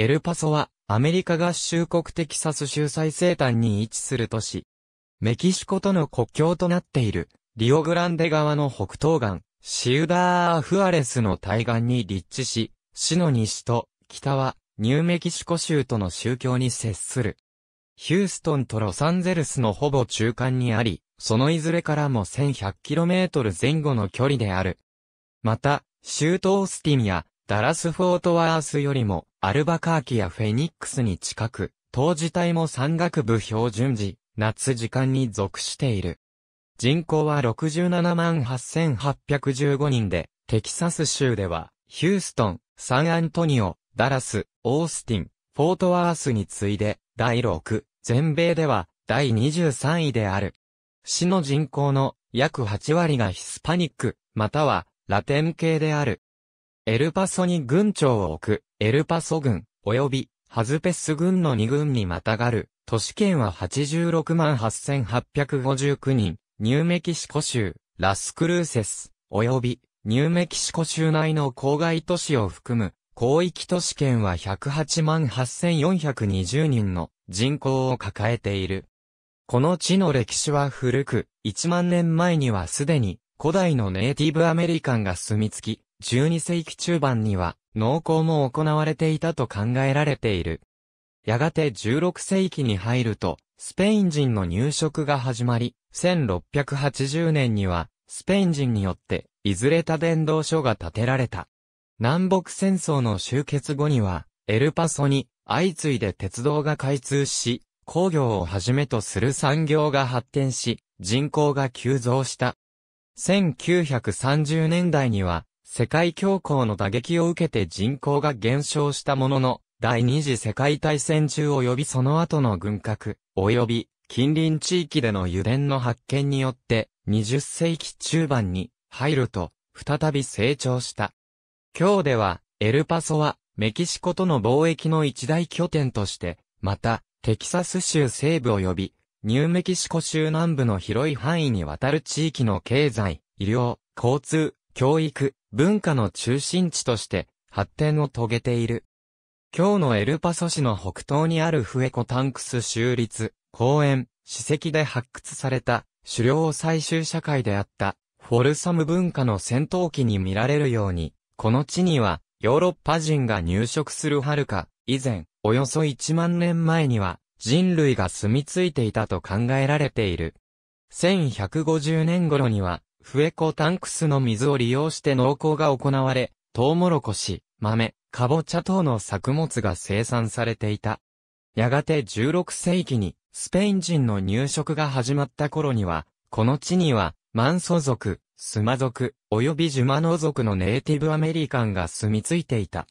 エルパソは、アメリカ合衆国テキサス州最西端に位置する都市。メキシコとの国境となっている、リオグランデ川の北東岸、シウダー・アフアレスの対岸に立地し、市の西と北はニューメキシコ州との宗教に接する。ヒューストンとロサンゼルスのほぼ中間にあり、そのいずれからも 1100km 前後の距離である。また、州都オースティンやダラス・フォートワースよりもアルバカーキやフェニックスに近く、当時帯も山岳部標準時、夏時間に属している。人口は67万8815人で、テキサス州では、ヒューストン、サンアントニオ、ダラス、オースティン、フォートワースに次いで、第6、全米では、第23位である。市の人口の約8割がヒスパニック、またはラテン系である。エルパソに軍庁を置く、エルパソ軍、及び、ハズペス軍の2軍にまたがる、都市圏は86万8859人、ニューメキシコ州、ラスクルーセス、及び、ニューメキシコ州内の郊外都市を含む、広域都市圏は108 8420人の人口を抱えている。この地の歴史は古く、1万年前にはすでに古代のネイティブアメリカンが住み着き、12世紀中盤には農耕も行われていたと考えられている。やがて16世紀に入ると、スペイン人の入植が始まり、1680年には、スペイン人によって、いずれた伝道所が建てられた。南北戦争の終結後には、エルパソに、相次いで鉄道が開通し、工業をはじめとする産業が発展し、人口が急増した。1930年代には、世界恐慌の打撃を受けて人口が減少したものの、第二次世界大戦中及びその後の軍拡、及び近隣地域での油田の発見によって、20世紀中盤に入ると、再び成長した。今日では、エルパソは、メキシコとの貿易の一大拠点として、また、テキサス州西部及び、ニューメキシコ州南部の広い範囲にわたる地域の経済、医療、交通、教育、文化の中心地として発展を遂げている。今日のエルパソ市の北東にあるフエコタンクス州立公園、史跡で発掘された狩猟採集社会であったフォルサム文化の戦闘機に見られるように、この地にはヨーロッパ人が入植する遥か以前、およそ1万年前には人類が住み着いていたと考えられている。1150年頃には笛子タンクスの水を利用して農耕が行われ、トウモロコシ、豆、カボチャ等の作物が生産されていた。やがて16世紀にスペイン人の入植が始まった頃には、この地にはマンソ族、スマ族、及びジュマノ族のネイティブアメリカンが住み着いていた。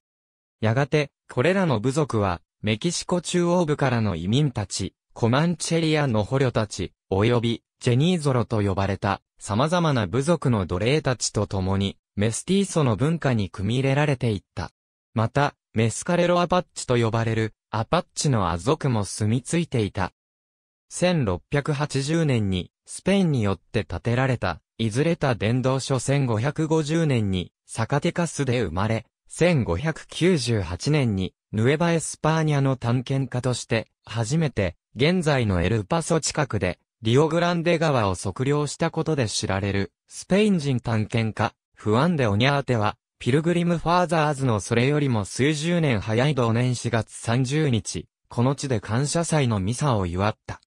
やがて、これらの部族は、メキシコ中央部からの移民たち、コマンチェリアの捕虜たち、及びジェニーゾロと呼ばれた様々な部族の奴隷たちと共に、メスティーソの文化に組み入れられていった。また、メスカレロアパッチと呼ばれるアパッチのア族も住み着いていた。1680年にスペインによって建てられた、いずれた伝道書1550年にサカティカスで生まれ、1598年にヌエバエスパーニャの探検家として初めて現在のエルパソ近くでリオグランデ川を測量したことで知られる、スペイン人探検家、フアンデ・オニャーテは、ピルグリム・ファーザーズのそれよりも数十年早い同年4月30日、この地で感謝祭のミサを祝った。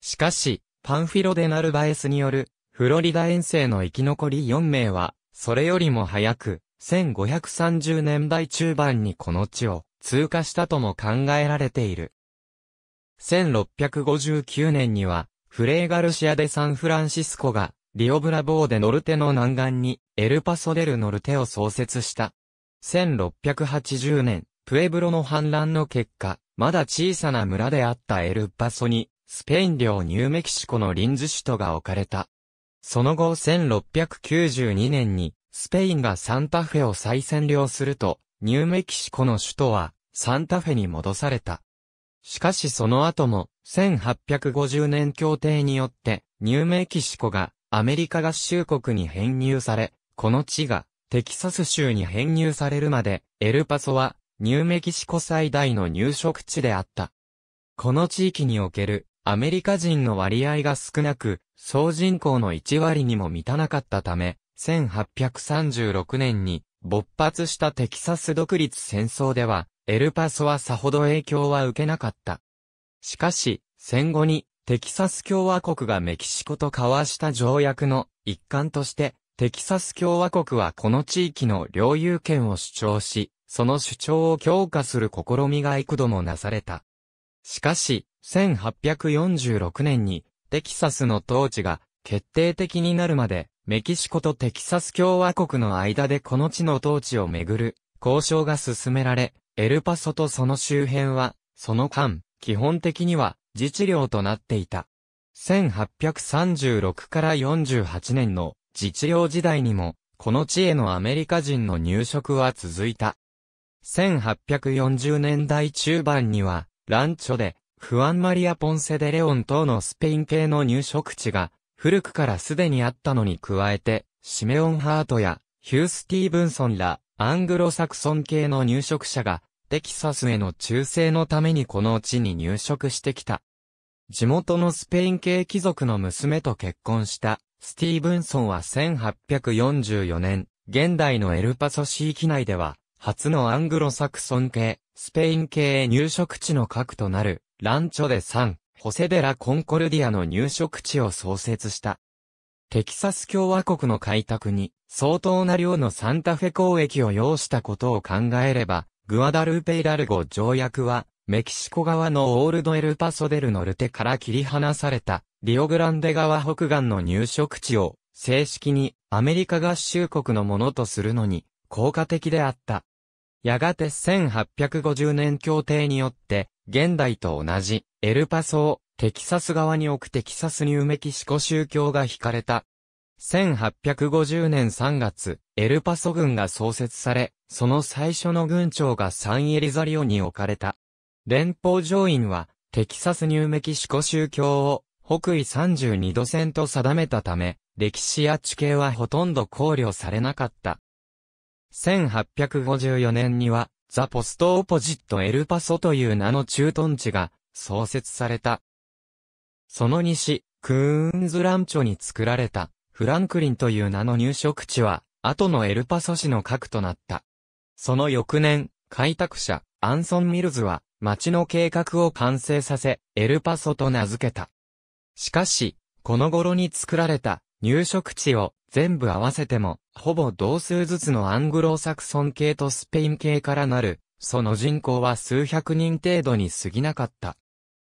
しかし、パンフィロデ・ナルバエスによる、フロリダ遠征の生き残り4名は、それよりも早く、1530年代中盤にこの地を通過したとも考えられている。1659年には、フレーガルシア・でサンフランシスコが、リオブラボーでノルテの南岸に、エルパソデルノルテを創設した。1680年、プエブロの反乱の結果、まだ小さな村であったエルパソに、スペイン領ニューメキシコの臨時首都が置かれた。その後1692年に、スペインがサンタフェを再占領すると、ニューメキシコの首都は、サンタフェに戻された。しかしその後も、1850年協定によって、ニューメキシコがアメリカ合衆国に編入され、この地がテキサス州に編入されるまで、エルパソはニューメキシコ最大の入植地であった。この地域におけるアメリカ人の割合が少なく、総人口の1割にも満たなかったため、1836年に勃発したテキサス独立戦争では、エルパソはさほど影響は受けなかった。しかし、戦後に、テキサス共和国がメキシコと交わした条約の一環として、テキサス共和国はこの地域の領有権を主張し、その主張を強化する試みが幾度もなされた。しかし、1846年に、テキサスの統治が決定的になるまで、メキシコとテキサス共和国の間でこの地の統治をめぐる交渉が進められ、エルパソとその周辺は、その間、基本的には自治領となっていた。1836から48年の自治領時代にも、この地へのアメリカ人の入植は続いた。1840年代中盤には、ランチョで、フアンマリア・ポンセデレオン等のスペイン系の入植地が、古くからすでにあったのに加えて、シメオン・ハートや、ヒュー・スティーブンソンら、アングロサクソン系の入植者が、テキサスへの忠誠のためにこの地に入植してきた。地元のスペイン系貴族の娘と結婚したスティーブンソンは1844年、現代のエルパソ市域内では、初のアングロサクソン系、スペイン系入植地の核となる、ランチョデ・サン、ホセデラ・コンコルディアの入植地を創設した。テキサス共和国の開拓に相当な量のサンタフェ交易を要したことを考えれば、グアダルーペイラルゴ条約は、メキシコ側のオールドエルパソデルノルテから切り離された、リオグランデ川北岸の入植地を、正式にアメリカ合衆国のものとするのに、効果的であった。やがて1850年協定によって、現代と同じ、エルパソを、テキサス側に置くテキサスニューメキシコ宗教が引かれた。1850年3月、エルパソ軍が創設され、その最初の軍長がサンエリザリオに置かれた。連邦上院は、テキサスニューメキシコ州教を、北緯32度線と定めたため、歴史や地形はほとんど考慮されなかった。1854年には、ザ・ポスト・オポジット・エルパソという名の駐屯地が創設された。その西、クーンズ・ランチョに作られた、フランクリンという名の入植地は、後のエルパソ市の核となった。その翌年、開拓者、アンソン・ミルズは、町の計画を完成させ、エルパソと名付けた。しかし、この頃に作られた入植地を全部合わせても、ほぼ同数ずつのアングロサクソン系とスペイン系からなる、その人口は数百人程度に過ぎなかった。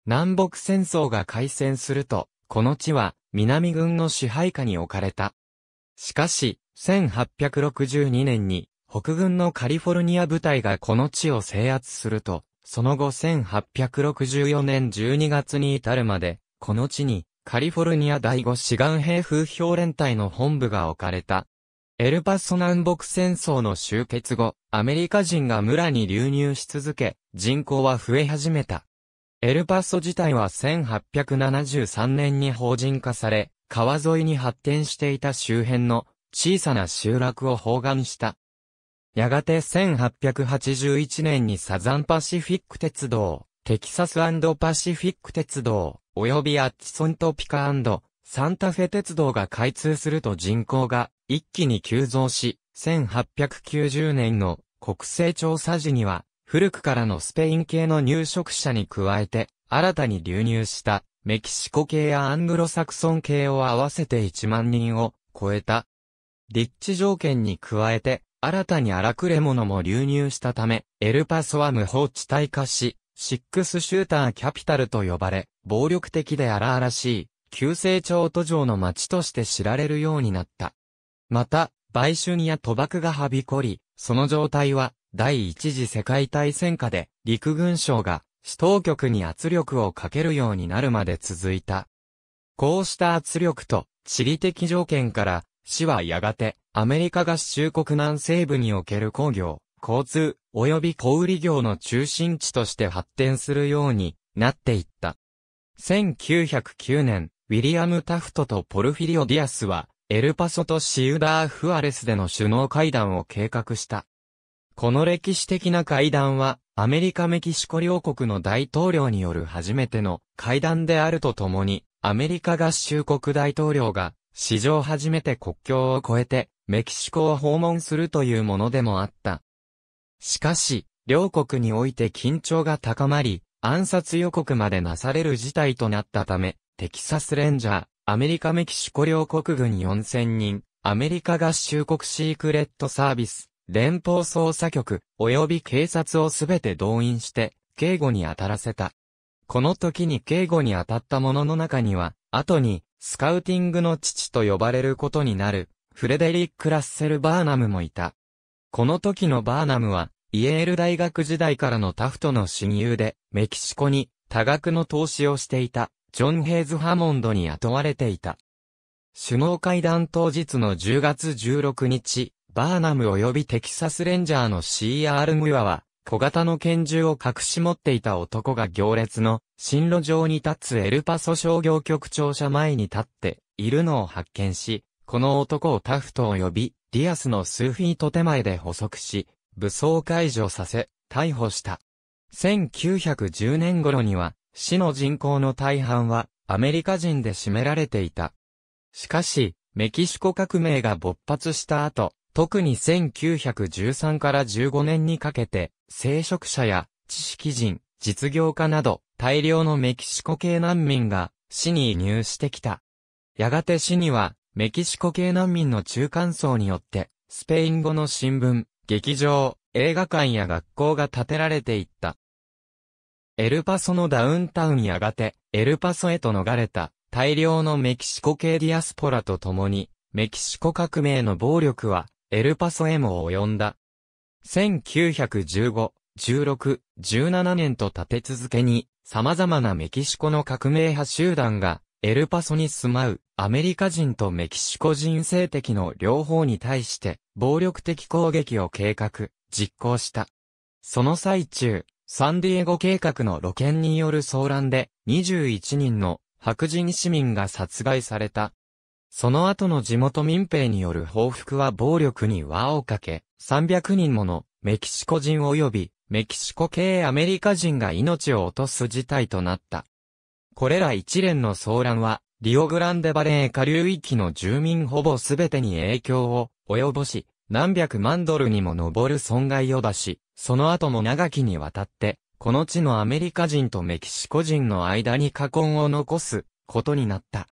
南北戦争が開戦すると、この地は南軍の支配下に置かれた。しかし、1862年に北軍のカリフォルニア部隊がこの地を制圧すると、その後1864年12月に至るまで、この地にカリフォルニア第5志願兵風評連隊の本部が置かれた。エルパソ南北戦争の終結後、アメリカ人が村に流入し続け、人口は増え始めた。エルパソ自体は1873年に法人化され、川沿いに発展していた周辺の小さな集落を包含したやがて1881年にサザンパシフィック鉄道、テキサスパシフィック鉄道、及びアッチソントピカサンタフェ鉄道が開通すると人口が一気に急増し、1890年の国勢調査時には、古くからのスペイン系の入植者に加えて、新たに流入したメキシコ系やアングロサクソン系を合わせて1万人を超えた。立地条件に加えて、新たに荒くれ者も流入したため、エルパソは無法地帯化し、シックスシューターキャピタルと呼ばれ、暴力的で荒々しい、急成長途上の街として知られるようになった。また、売春や賭博がはびこり、その状態は、第一次世界大戦下で、陸軍省が、死当局に圧力をかけるようになるまで続いた。こうした圧力と、地理的条件から、市はやがて、アメリカ合衆国南西部における工業、交通、及び小売業の中心地として発展するようになっていった。1909年、ウィリアム・タフトとポルフィリオ・ディアスは、エルパソとシウダー・フアレスでの首脳会談を計画した。この歴史的な会談は、アメリカ・メキシコ両国の大統領による初めての会談であるとともに、アメリカ合衆国大統領が史上初めて国境を越えて、メキシコを訪問するというものでもあった。しかし、両国において緊張が高まり、暗殺予告までなされる事態となったため、テキサスレンジャー、アメリカメキシコ両国軍4000人、アメリカ合衆国シークレットサービス、連邦捜査局、及び警察をすべて動員して、警護に当たらせた。この時に警護に当たった者の中には、後に、スカウティングの父と呼ばれることになる、フレデリック・ラッセル・バーナムもいた。この時のバーナムは、イエール大学時代からのタフトの親友で、メキシコに多額の投資をしていた、ジョン・ヘイズ・ハモンドに雇われていた。首脳会談当日の10月16日、バーナム及びテキサスレンジャーの C.R. ムアは、小型の拳銃を隠し持っていた男が行列の進路上に立つエルパソ商業局庁舎前に立っているのを発見し、この男をタフトを呼び、ディアスの数フィート手前で捕捉し、武装解除させ、逮捕した。1910年頃には、市の人口の大半はアメリカ人で占められていた。しかし、メキシコ革命が勃発した後、特に1913から15年にかけて、聖職者や知識人、実業家など、大量のメキシコ系難民が、市に移入してきた。やがて市には、メキシコ系難民の中間層によって、スペイン語の新聞、劇場、映画館や学校が建てられていった。エルパソのダウンタウンやがて、エルパソへと逃れた、大量のメキシコ系ディアスポラと共に、メキシコ革命の暴力は、エルパソへも及んだ。1915、16、17年と立て続けに、様々なメキシコの革命派集団が、エルパソに住まうアメリカ人とメキシコ人性的の両方に対して暴力的攻撃を計画、実行した。その最中、サンディエゴ計画の露見による騒乱で21人の白人市民が殺害された。その後の地元民兵による報復は暴力に輪をかけ、300人ものメキシコ人及びメキシコ系アメリカ人が命を落とす事態となった。これら一連の騒乱は、リオグランデバレー下流域の住民ほぼすべてに影響を及ぼし、何百万ドルにも上る損害を出し、その後も長きにわたって、この地のアメリカ人とメキシコ人の間に過根を残すことになった。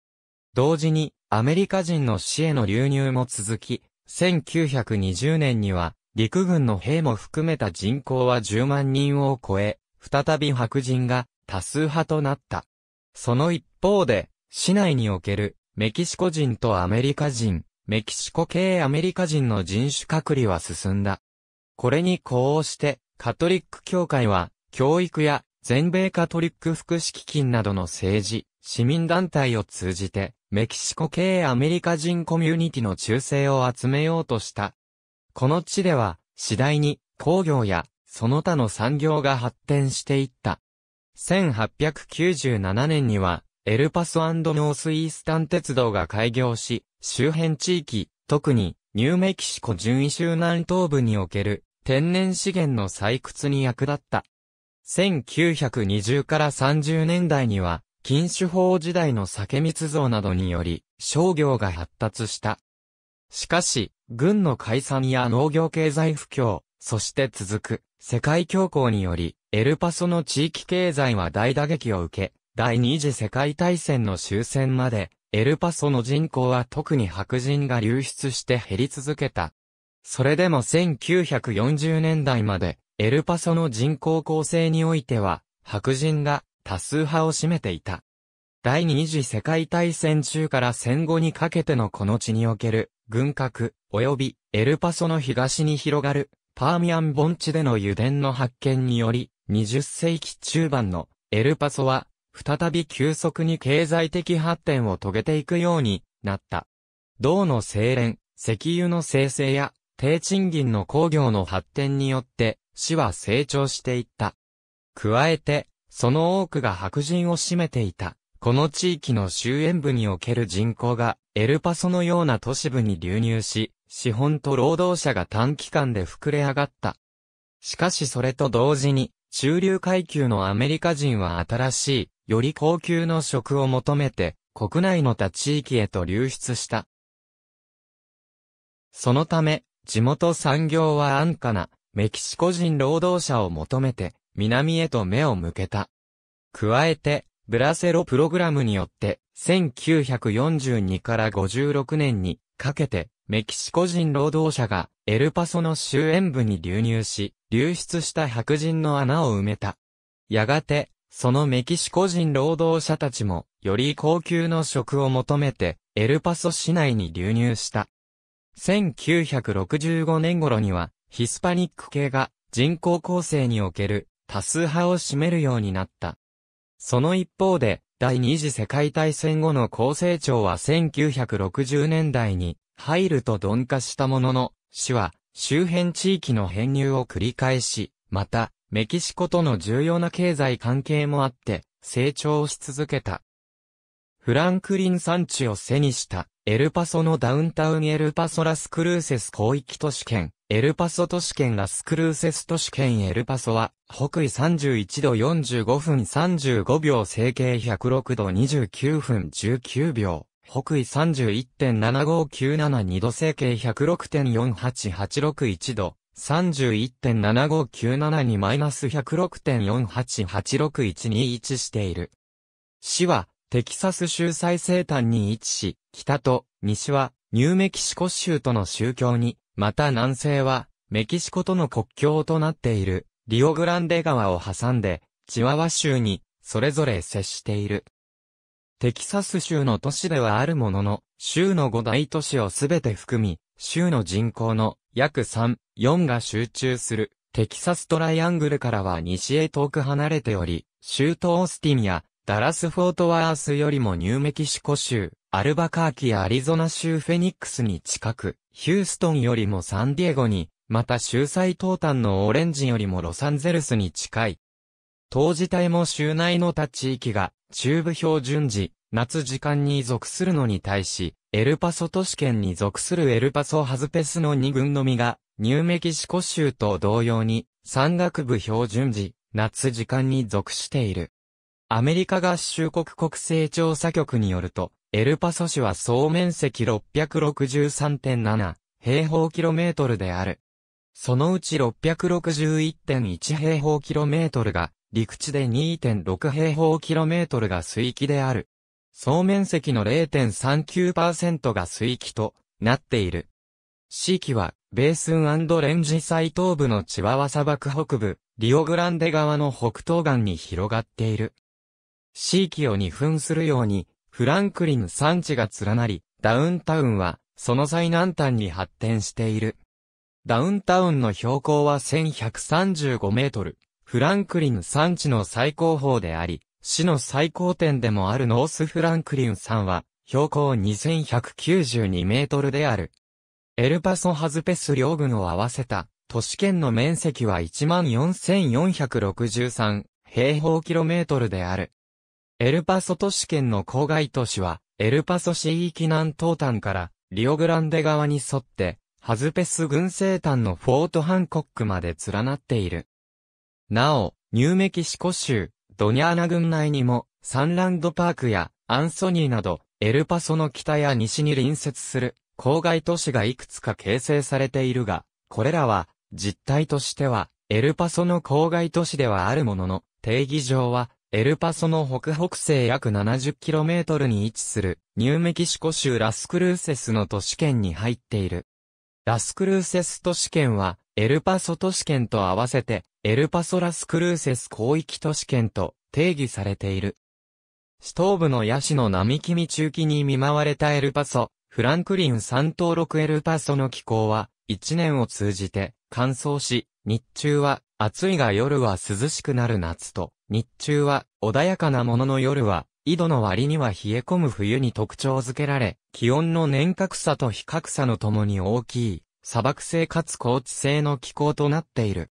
同時に、アメリカ人の死への流入も続き、1920年には、陸軍の兵も含めた人口は10万人を超え、再び白人が多数派となった。その一方で、市内におけるメキシコ人とアメリカ人、メキシコ系アメリカ人の人種隔離は進んだ。これに呼応して、カトリック教会は、教育や全米カトリック福祉基金などの政治、市民団体を通じて、メキシコ系アメリカ人コミュニティの忠誠を集めようとした。この地では、次第に工業やその他の産業が発展していった。1897年には、エルパスノースイースタン鉄道が開業し、周辺地域、特にニューメキシコ順位州南東部における天然資源の採掘に役立った。1920から30年代には、禁酒法時代の酒密造などにより、商業が発達した。しかし、軍の解散や農業経済不況、そして続く、世界恐慌により、エルパソの地域経済は大打撃を受け、第二次世界大戦の終戦まで、エルパソの人口は特に白人が流出して減り続けた。それでも1940年代まで、エルパソの人口構成においては、白人が多数派を占めていた。第二次世界大戦中から戦後にかけてのこの地における、軍拡、及びエルパソの東に広がる、パーミアン盆地での油田の発見により、20世紀中盤のエルパソは、再び急速に経済的発展を遂げていくようになった。銅の精錬、石油の生成や低賃金の工業の発展によって、市は成長していった。加えて、その多くが白人を占めていた。この地域の終焉部における人口が、エルパソのような都市部に流入し、資本と労働者が短期間で膨れ上がった。しかしそれと同時に、中流階級のアメリカ人は新しい、より高級の職を求めて、国内の他地域へと流出した。そのため、地元産業は安価な、メキシコ人労働者を求めて、南へと目を向けた。加えて、ブラセロプログラムによって、1942から56年にかけて、メキシコ人労働者がエルパソの終焉部に流入し、流出した白人の穴を埋めた。やがて、そのメキシコ人労働者たちも、より高級の職を求めて、エルパソ市内に流入した。1965年頃には、ヒスパニック系が人口構成における多数派を占めるようになった。その一方で、第二次世界大戦後の高成長は1960年代に入ると鈍化したものの、市は周辺地域の編入を繰り返し、また、メキシコとの重要な経済関係もあって、成長し続けた。フランクリン山地を背にした、エルパソのダウンタウンエルパソラスクルーセス広域都市圏、エルパソ都市圏ラスクルーセス都市圏エルパソは、北緯31度45分35秒整形106度29分19秒、北緯31.75972度整形106.48861度、31.7597にマイナス1 0 6 4 8 8 6 1位置している。市は、テキサス州最西端に位置し、北と西はニューメキシコ州との宗教にまた南西は、メキシコとの国境となっている、リオグランデ川を挟んで、チワワ州に、それぞれ接している。テキサス州の都市ではあるものの、州の五大都市をすべて含み、州の人口の約3、4が集中する、テキサストライアングルからは西へ遠く離れており、州都オースティンや、ダラスフォートワースよりもニューメキシコ州、アルバカーキやアリゾナ州フェニックスに近く、ヒューストンよりもサンディエゴに、また州最東端のオレンジよりもロサンゼルスに近い。当時帯も州内の他地域が中部標準時、夏時間に属するのに対し、エルパソ都市圏に属するエルパソハズペスの2軍のみが、ニューメキシコ州と同様に、山岳部標準時、夏時間に属している。アメリカ合衆国国勢調査局によると、エルパソ市は総面積663.7平方キロメートルである。そのうち661.1平方キロメートルが陸地で2.6平方キロメートルが水域である。総面積の0.39%が水域となっている。市域は、ベースンレンジ最東部のチワワ砂漠北部、リオグランデ川の北東岸に広がっている。市域を二分するように、フランクリン山地が連なり、ダウンタウンは、その最南端に発展している。ダウンタウンの標高は1135メートル。フランクリン山地の最高峰であり、市の最高点でもあるノースフランクリン山は、標高2192メートルである。エルパソハズペス両軍を合わせた、都市圏の面積は14,463平方キロメートルである。エルパソ都市圏の郊外都市は、エルパソ市域南東端から、リオグランデ側に沿って、ハズペス軍生端のフォートハンコックまで連なっている。なお、ニューメキシコ州、ドニャーナ郡内にも、サンランドパークや、アンソニーなど、エルパソの北や西に隣接する、郊外都市がいくつか形成されているが、これらは、実態としては、エルパソの郊外都市ではあるものの、定義上は、エルパソの北北西約 70km に位置する、ニューメキシコ州ラスクルーセスの都市圏に入っている。ラスクルーセス都市圏は、エルパソ都市圏と合わせて、エルパソラスクルーセス広域都市圏と定義されている。市東部のヤシの並木中期に見舞われたエルパソ、フランクリン3登録エルパソの気候は、一年を通じて、乾燥し、日中は暑いが夜は涼しくなる夏と、日中は穏やかなものの夜は、緯度の割には冷え込む冬に特徴づけられ、気温の年較差と比較差のともに大きい、砂漠性かつ高地性の気候となっている。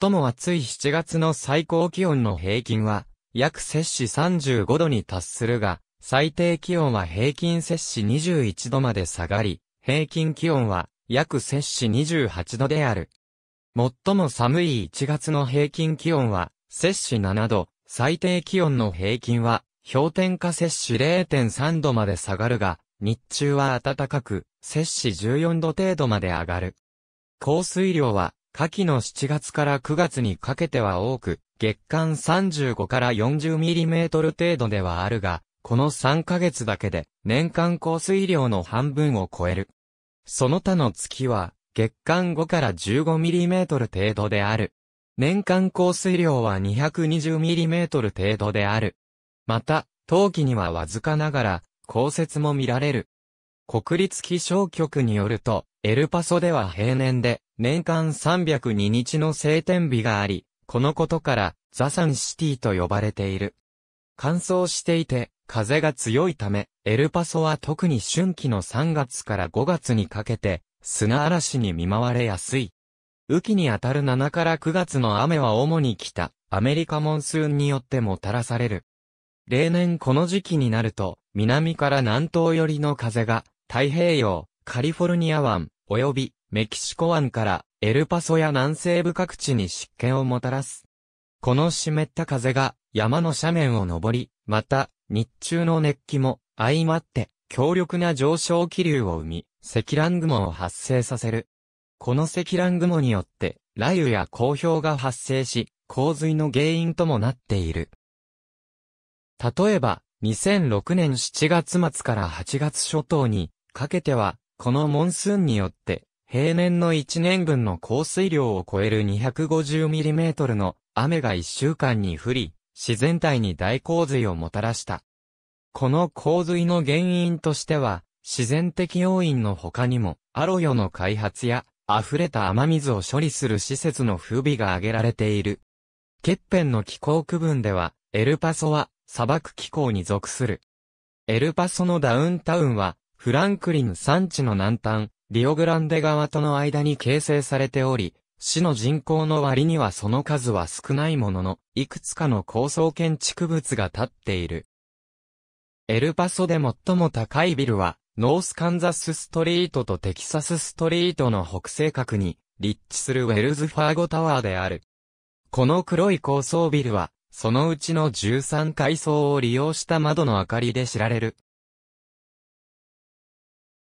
最も暑い7月の最高気温の平均は、約摂氏35度に達するが、最低気温は平均摂氏21度まで下がり、平均気温は約摂氏28度である。最も寒い1月の平均気温は、摂氏7度、最低気温の平均は、氷点下摂氏0.3度まで下がるが、日中は暖かく、摂氏14度程度まで上がる。降水量は、夏季の7月から9月にかけては多く、月間35から4 0トル程度ではあるが、この3ヶ月だけで年間降水量の半分を超える。その他の月は、月間5から 15mm 程度である。年間降水量は 220mm 程度である。また、冬季にはわずかながら、降雪も見られる。国立気象局によると、エルパソでは平年で年間302日の晴天日があり、このことからザサンシティと呼ばれている。乾燥していて風が強いため、エルパソは特に春季の3月から5月にかけて砂嵐に見舞われやすい。雨季にあたる7から9月の雨は主に北、アメリカモンスーンによってもたらされる。例年この時期になると、南から南東寄りの風が、太平洋、カリフォルニア湾、及びメキシコ湾からエルパソや南西部各地に湿気をもたらす。この湿った風が山の斜面を登り、また日中の熱気も相まって強力な上昇気流を生み、積乱雲を発生させる。この積乱雲によって、雷雨や降氷が発生し、洪水の原因ともなっている。例えば、2006年7月末から8月初頭にかけては、このモンスーンによって、平年の1年分の降水量を超える2 5 0トルの雨が1週間に降り、自然体に大洪水をもたらした。この洪水の原因としては、自然的要因の他にも、アロヨの開発や、溢れた雨水を処理する施設の不備が挙げられている。欠片の気候区分では、エルパソは砂漠気候に属する。エルパソのダウンタウンは、フランクリン山地の南端、リオグランデ川との間に形成されており、市の人口の割にはその数は少ないものの、いくつかの高層建築物が建っている。エルパソで最も高いビルは、ノースカンザスストリートとテキサスストリートの北西角に立地するウェルズファーゴタワーである。この黒い高層ビルは、そのうちの13階層を利用した窓の明かりで知られる。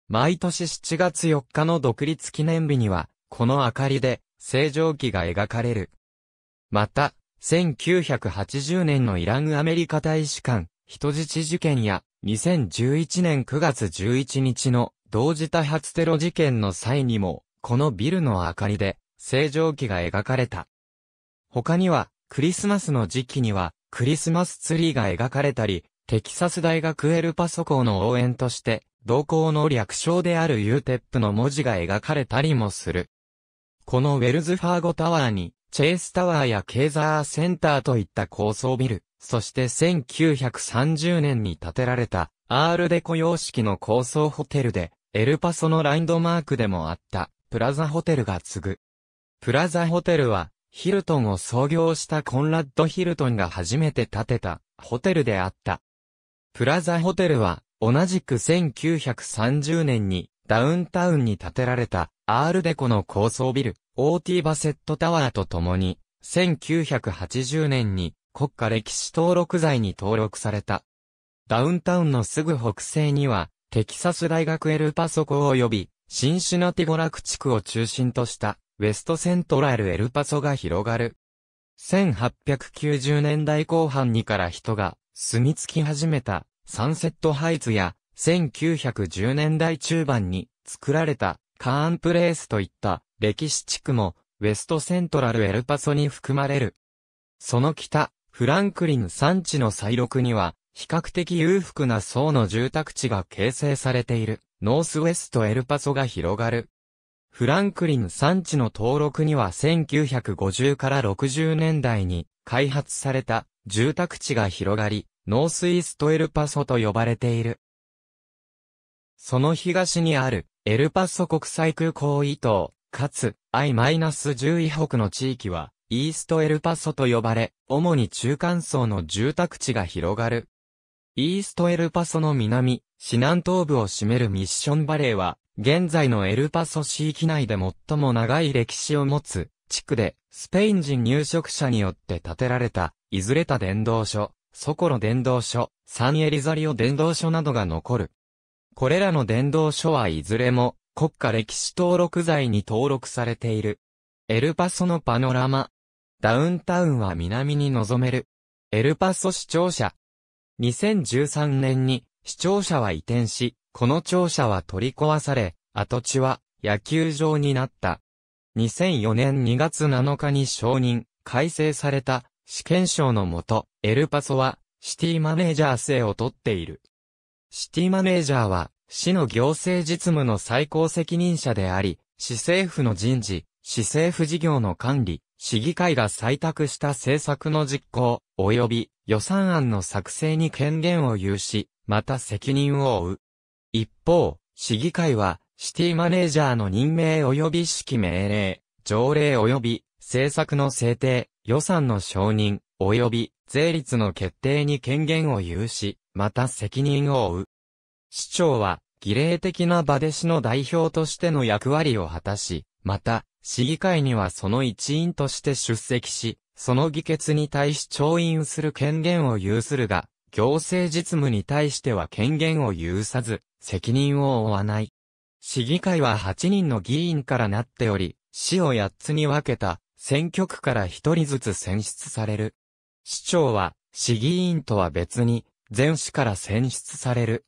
毎年7月4日の独立記念日には、この明かりで、正常期が描かれる。また、1980年のイランアメリカ大使館、人質事件や、2011年9月11日の同時多発テロ事件の際にも、このビルの明かりで、正常期が描かれた。他には、クリスマスの時期には、クリスマスツリーが描かれたり、テキサス大学エルパソ校の応援として、同校の略称である UTEP の文字が描かれたりもする。このウェルズファーゴタワーに、チェイスタワーやケーザーセンターといった高層ビル、そして1930年に建てられた、アールデコ様式の高層ホテルで、エルパソのランドマークでもあった、プラザホテルが継ぐ。プラザホテルは、ヒルトンを創業したコンラッド・ヒルトンが初めて建てた、ホテルであった。プラザホテルは、同じく1930年に、ダウンタウンに建てられた、アールデコの高層ビル、オーティバセットタワーとともに、1980年に国家歴史登録財に登録された。ダウンタウンのすぐ北西には、テキサス大学エルパソコ及び、シンシナティゴラク地区を中心とした、ウェストセントラルエルパソが広がる。1890年代後半にから人が住み着き始めたサンセットハイツや1910年代中盤に作られたカーンプレースといった歴史地区もウェストセントラルエルパソに含まれる。その北、フランクリン山地の再録には比較的裕福な層の住宅地が形成されているノースウェストエルパソが広がる。フランクリン山地の登録には1950から60年代に開発された住宅地が広がり、ノースイーストエルパソと呼ばれている。その東にあるエルパソ国際空港以東、かつ、I-10 位北の地域は、イーストエルパソと呼ばれ、主に中間層の住宅地が広がる。イーストエルパソの南、市南東部を占めるミッションバレーは、現在のエルパソ市域内で最も長い歴史を持つ地区で、スペイン人入植者によって建てられた、いずれた伝道所、ソコロ伝道所、サンエリザリオ伝道所などが残る。これらの伝道書はいずれも国家歴史登録財に登録されている。エルパソのパノラマ。ダウンタウンは南に望める。エルパソ視聴者。2013年に視聴者は移転し、この庁舎は取り壊され、跡地は野球場になった。2004年2月7日に承認、改正された試験賞のもと、エルパソはシティマネージャー制を取っている。シティマネージャーは、市の行政実務の最高責任者であり、市政府の人事、市政府事業の管理、市議会が採択した政策の実行、及び予算案の作成に権限を有し、また責任を負う。一方、市議会は、シティマネージャーの任命及び指揮命令、条例及び政策の制定、予算の承認、及び税率の決定に権限を有し、また責任を負う。市長は、儀礼的な場で市の代表としての役割を果たし、また、市議会にはその一員として出席し、その議決に対し調印する権限を有するが、行政実務に対しては権限を有さず、責任を負わない。市議会は8人の議員からなっており、市を8つに分けた、選挙区から1人ずつ選出される。市長は、市議員とは別に、全市から選出される。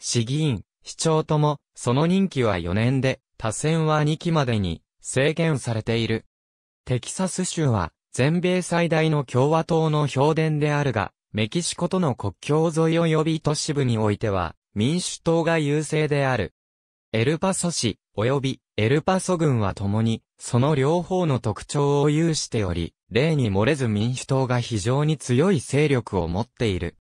市議員、市長とも、その任期は4年で、他選は2期までに制限されている。テキサス州は、全米最大の共和党の評伝であるが、メキシコとの国境沿い及び都市部においては、民主党が優勢である。エルパソ市、及び、エルパソ郡は共に、その両方の特徴を有しており、例に漏れず民主党が非常に強い勢力を持っている。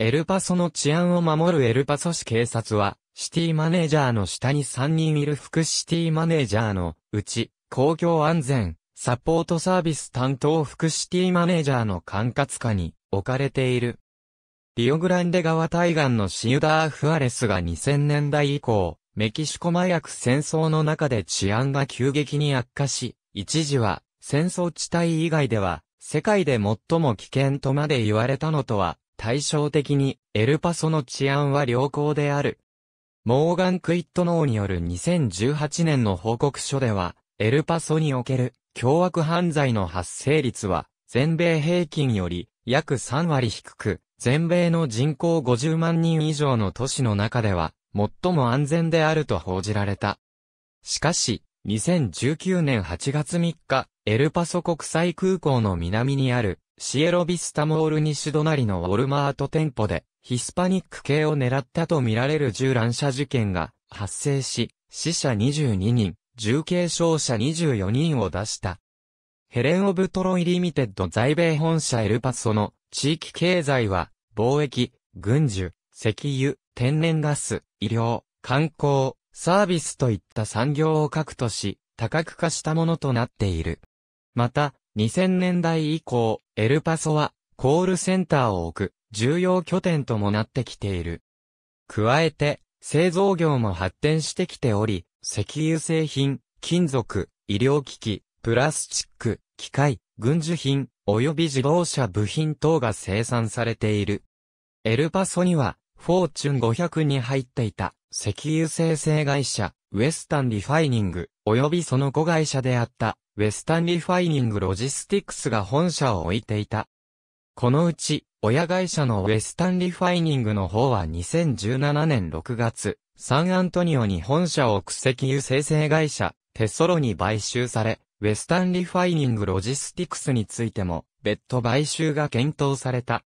エルパソの治安を守るエルパソ市警察は、シティマネージャーの下に3人いる副シティマネージャーのうち、公共安全、サポートサービス担当副シティマネージャーの管轄下に置かれている。リオグランデ川対岸のシユダー・フアレスが2000年代以降、メキシコ麻薬戦争の中で治安が急激に悪化し、一時は戦争地帯以外では世界で最も危険とまで言われたのとは対照的に、エルパソの治安は良好である。モーガン・クイットノーによる2018年の報告書では、エルパソにおける凶悪犯罪の発生率は、全米平均より約3割低く、全米の人口50万人以上の都市の中では、最も安全であると報じられた。しかし、2019年8月3日、エルパソ国際空港の南にあるシエロビスタモール西隣のウォルマート店舗で、ヒスパニック系を狙ったとみられる銃乱射事件が発生し、死者22人、重軽傷者24人を出した。ヘレン・オブ・トロイ・リミテッド在米本社エルパソの地域経済は、貿易、軍需、石油、天然ガス、医療、観光、サービスといった産業を核とし、多角化したものとなっている。また、2000年代以降、エルパソはコールセンターを置く重要拠点ともなってきている。加えて、製造業も発展してきており、石油製品、金属、医療機器、プラスチック、機械、軍需品、及び自動車部品等が生産されている。エルパソには、フォーチュン500に入っていた石油生成会社、ウエスタンリファイニング、及びその子会社であったウェスタンリファイニングロジスティクスが本社を置いていた。このうち、親会社のウェスタンリファイニングの方は2017年6月、サンアントニオに本社を置く石油生成会社、テソロに買収され、ウェスタンリファイニングロジスティクスについても、別途買収が検討された。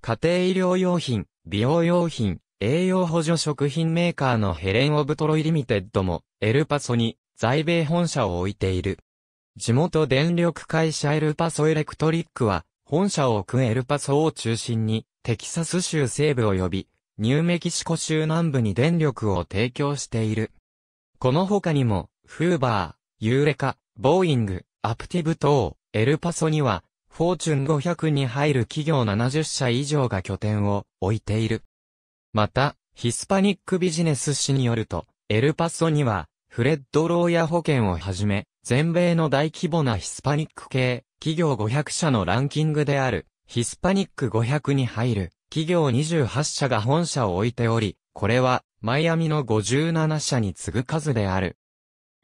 家庭医療用品、美容用品、栄養補助食品メーカーのヘレン・オブトロイリミテッドも、エルパソに在米本社を置いている。地元電力会社エルパソエレクトリックは、本社を置くエルパソを中心に、テキサス州西部及び、ニューメキシコ州南部に電力を提供している。この他にも、フーバー、ユーレカ、ボーイング、アプティブ等、エルパソには、フォーチュン500に入る企業70社以上が拠点を置いている。また、ヒスパニックビジネス誌によると、エルパソには、フレッドローヤ保険をはじめ、全米の大規模なヒスパニック系、企業500社のランキングである、ヒスパニック500に入る、企業28社が本社を置いており、これは、マイアミの57社に次ぐ数である。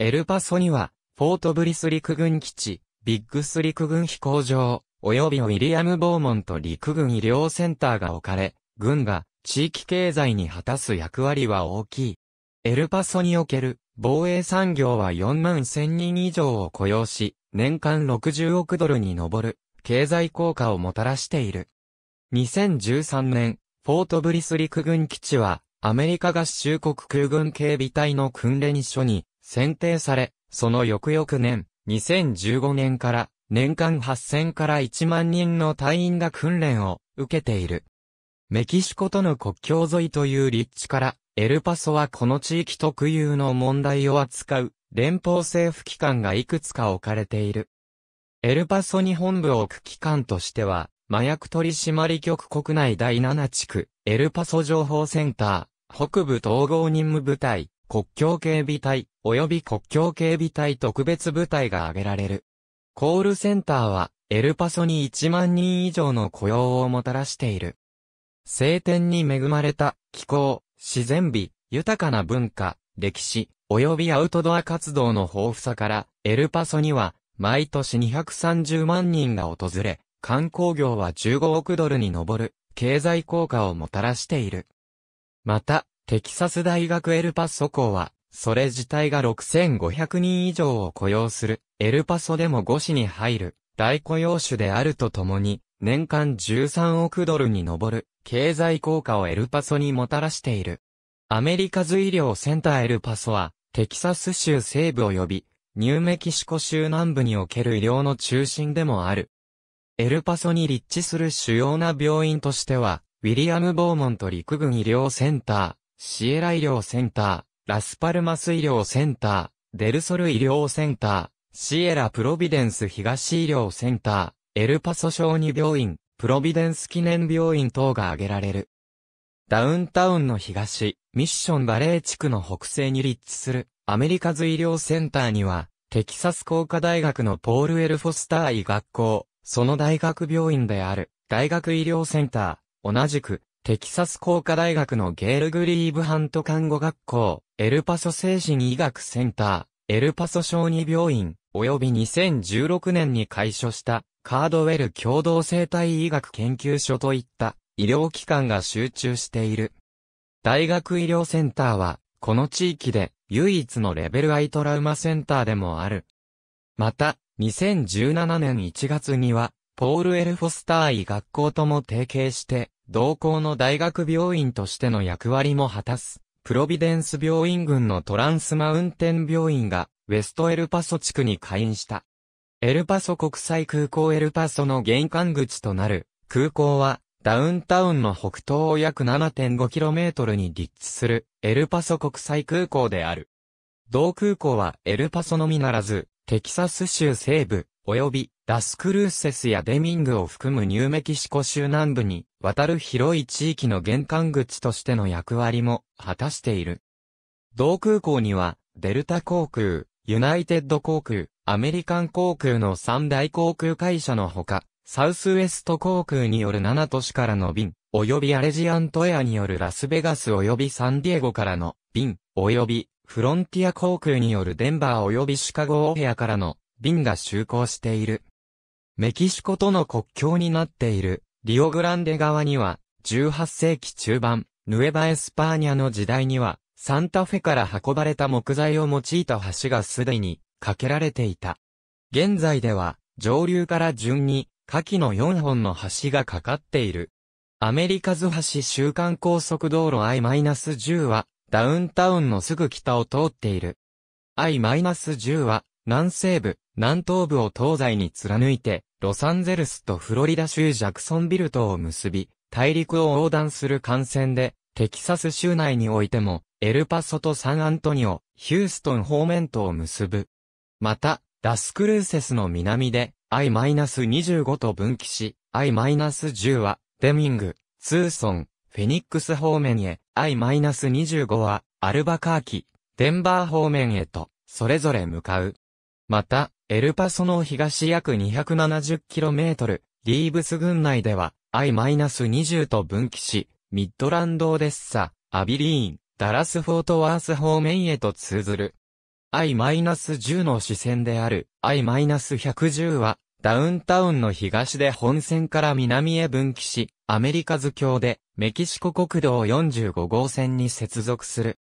エルパソには、フォートブリス陸軍基地、ビッグス陸軍飛行場、及びウィリアム・ボーモント陸軍医療センターが置かれ、軍が地域経済に果たす役割は大きい。エルパソにおける防衛産業は4万1000人以上を雇用し、年間60億ドルに上る経済効果をもたらしている。2013年、フォートブリス陸軍基地は、アメリカ合衆国空軍警備隊の訓練所に選定され、その翌々年、2015年から年間8000から1万人の隊員が訓練を受けている。メキシコとの国境沿いという立地からエルパソはこの地域特有の問題を扱う連邦政府機関がいくつか置かれている。エルパソに本部を置く機関としては、麻薬取締局国内第7地区、エルパソ情報センター、北部統合任務部隊、国境警備隊、及び国境警備隊特別部隊が挙げられる。コールセンターは、エルパソに1万人以上の雇用をもたらしている。晴天に恵まれた気候、自然美、豊かな文化、歴史、及びアウトドア活動の豊富さから、エルパソには、毎年230万人が訪れ、観光業は15億ドルに上る、経済効果をもたらしている。また、テキサス大学エルパソ校は、それ自体が6500人以上を雇用する、エルパソでも5市に入る、大雇用種であるとともに、年間13億ドルに上る経済効果をエルパソにもたらしている。アメリカズ医療センターエルパソは、テキサス州西部及び、ニューメキシコ州南部における医療の中心でもある。エルパソに立地する主要な病院としては、ウィリアム・ボーモント陸軍医療センター、シエラ医療センター、ラスパルマス医療センター、デルソル医療センター、シエラ・プロビデンス東医療センター、エルパソ小児病院、プロビデンス記念病院等が挙げられる。ダウンタウンの東、ミッションバレー地区の北西に立地するアメリカズ医療センターには、テキサス工科大学のポール・エル・フォスター医学校、その大学病院である大学医療センター、同じくテキサス工科大学のゲール・グリーブハント看護学校、エルパソ精神医学センター、エルパソ小児病院、及び2016年に開所したカードウェル共同生態医学研究所といった医療機関が集中している。大学医療センターは、この地域で唯一のレベルアイトラウマセンターでもある。また、2017年1月には、ポール・エル・フォスター医学校とも提携して、同校の大学病院としての役割も果たす、プロビデンス病院群のトランスマウンテン病院が、ウェストエルパソ地区に開院した。エルパソ国際空港エルパソの玄関口となる空港はダウンタウンの北東を約 7.5km に立地するエルパソ国際空港である。同空港はエルパソのみならずテキサス州西部及びラスクルーセスやデミングを含むニューメキシコ州南部に渡る広い地域の玄関口としての役割も果たしている。同空港にはデルタ航空、ユナイテッド航空、アメリカン航空の三大航空会社のほか、サウスウエスト航空による7都市からの便、及びアレジアントエアによるラスベガス及びサンディエゴからの便、及びフロンティア航空によるデンバー及びシカゴオヘアからの便が就航している。メキシコとの国境になっているリオグランデ側には18世紀中盤、ヌエバエスパーニャの時代にはサンタフェから運ばれた木材を用いた橋がすでにかけられていた。現在では、上流から順に、下記の4本の橋がかかっている。アメリカズ橋週間高速道路 I-10 は、ダウンタウンのすぐ北を通っている。I-10 は、南西部、南東部を東西に貫いて、ロサンゼルスとフロリダ州ジャクソンビルトを結び、大陸を横断する幹線で、テキサス州内においても、エルパソとサンアントニオ、ヒューストン方面とを結ぶ。また、ラスクルーセスの南で I-25 と分岐し、I-10 はデミング、ツーソン、フェニックス方面へ、I-25 はアルバカーキ、デンバー方面へと、それぞれ向かう。また、エルパソの東約 270km、リーブス郡内では I-20 と分岐し、ミッドランドオデッサ、アビリーン、ダラスフォートワース方面へと通ずる。I-10 の支線である I-110 は、ダウンタウンの東で本線から南へ分岐し、アメリカズ橋でメキシコ国道45号線に接続する。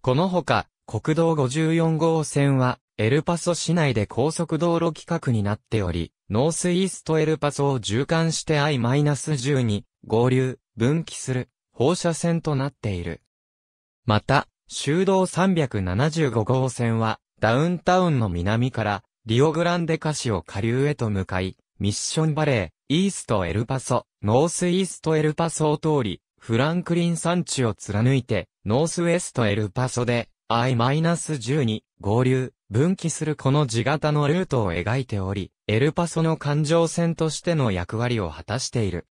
このほか、国道54号線は、エルパソ市内で高速道路規格になっており、ノースイーストエルパソを縦貫して I-10 に合流、分岐する放射線となっている。また、修道375号線は、ダウンタウンの南から、リオグランデカシを下流へと向かい、ミッションバレー、イーストエルパソ、ノースイーストエルパソを通り、フランクリン山地を貫いて、ノースウェストエルパソで、I-10 に合流、分岐するこの地型のルートを描いており、エルパソの環状線としての役割を果たしている。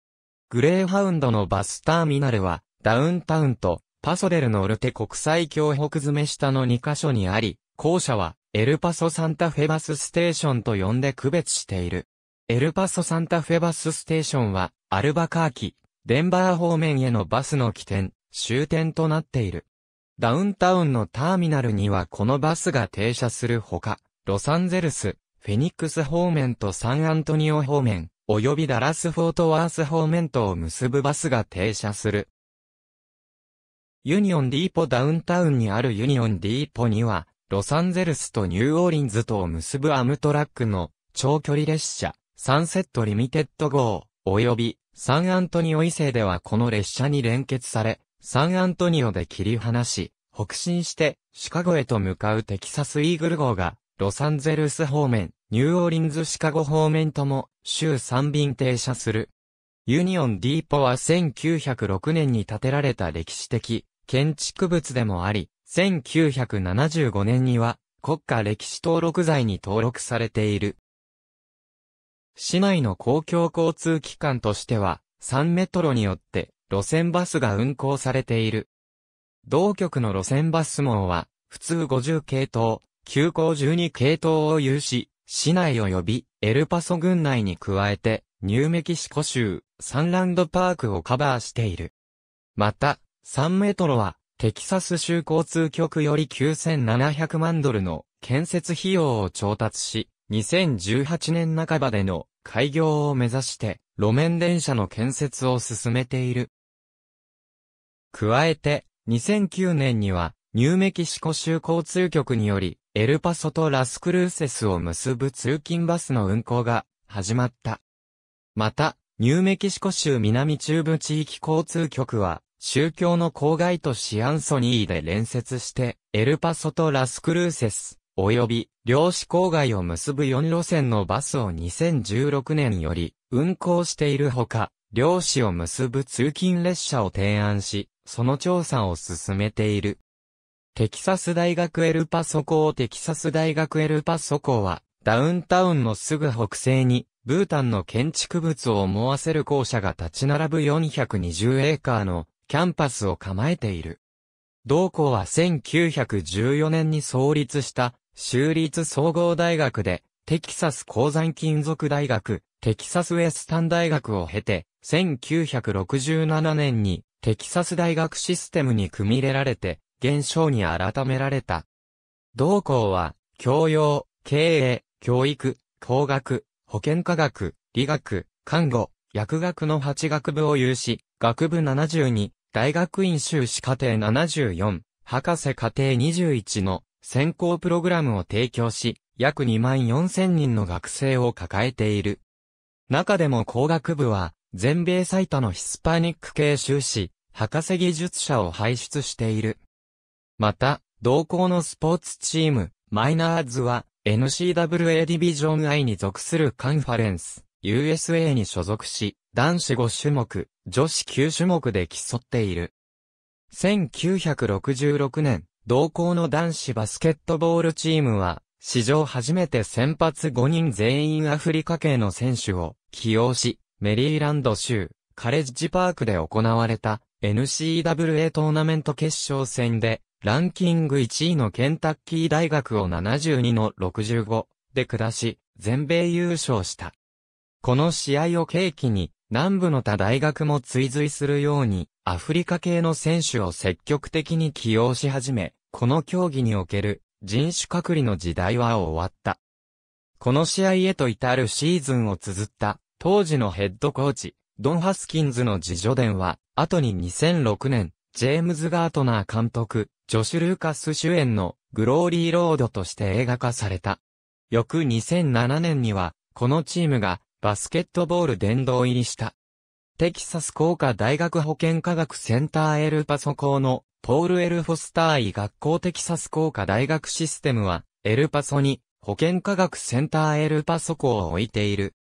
グレーハウンドのバスターミナルは、ダウンタウンとパソデルのオルテ国際橋北詰め下の2カ所にあり、校舎はエルパソサンタフェバスステーションと呼んで区別している。エルパソサンタフェバスステーションはアルバカーキ、デンバー方面へのバスの起点、終点となっている。ダウンタウンのターミナルにはこのバスが停車するほか、ロサンゼルス、フェニックス方面とサンアントニオ方面、及びダラスフォートワース方面とを結ぶバスが停車する。ユニオンディーポダウンタウンにあるユニオンディーポには、ロサンゼルスとニューオーリンズとを結ぶアムトラックの長距離列車、サンセットリミテッド号、及びサンアントニオ伊勢ではこの列車に連結され、サンアントニオで切り離し、北進してシカゴへと向かうテキサスイーグル号が、ロサンゼルス方面、ニューオーリンズシカゴ方面とも週3便停車する。ユニオンディーポは1906年に建てられた歴史的建築物でもあり、1975年には国家歴史登録財に登録されている。市内の公共交通機関としては、ンメトロによって路線バスが運行されている。同局の路線バス網は、普通50系統、急行12系統を有し、市内及びエルパソ郡内に加えて、ニューメキシコ州、サンランドパークをカバーしている。また、サンメトロは、テキサス州交通局より9700万ドルの建設費用を調達し、2018年半ばでの開業を目指して路面電車の建設を進めている。加えて、2009年にはニューメキシコ州交通局により、エルパソとラスクルーセスを結ぶ通勤バスの運行が始まった。また、ニューメキシコ州南中部地域交通局は、宗教の郊外都市アンソニーで連接して、エルパソとラスクルーセス、及び、漁師郊外を結ぶ4路線のバスを2016年より運行しているほか、漁師を結ぶ通勤列車を提案し、その調査を進めている。テキサス大学エルパソ校テキサス大学エルパソ校は、ダウンタウンのすぐ北西に、ブータンの建築物を思わせる校舎が立ち並ぶ420エーカーのキャンパスを構えている。同校は1914年に創立した州立総合大学で、テキサス鉱山金属大学、テキサスウェスタン大学を経て、1967年にテキサス大学システムに組み入れられて、現象に改められた。同校は、教養、経営、教育、工学、保健科学、理学、看護、薬学の8学部を有し、学部72、大学院修士課程74、博士課程21の専攻プログラムを提供し、約2万4千人の学生を抱えている。中でも工学部は、全米最多のヒスパニック系修士、博士技術者を輩出している。また、同校のスポーツチーム、マイナーズは、n c w a ディビジョン I に属するカンファレンス、USA に所属し、男子5種目、女子9種目で競っている。1966年、同校の男子バスケットボールチームは、史上初めて先発5人全員アフリカ系の選手を起用し、メリーランド州、カレッジパークで行われた n c w a トーナメント決勝戦で、ランキング1位のケンタッキー大学を72の65で下し、全米優勝した。この試合を契機に、南部の他大学も追随するように、アフリカ系の選手を積極的に起用し始め、この競技における人種隔離の時代は終わった。この試合へと至るシーズンを綴った当時のヘッドコーチ、ドン・ハスキンズの自助伝は、後に2006年、ジェームズ・ガートナー監督、ジョシュ・ルーカス主演のグローリー・ロードとして映画化された。翌2007年には、このチームがバスケットボール殿堂入りした。テキサス工科大学保健科学センターエルパソ校のポール・エル・フォスター医学校テキサス工科大学システムは、エルパソに保健科学センターエルパソ校を置いている。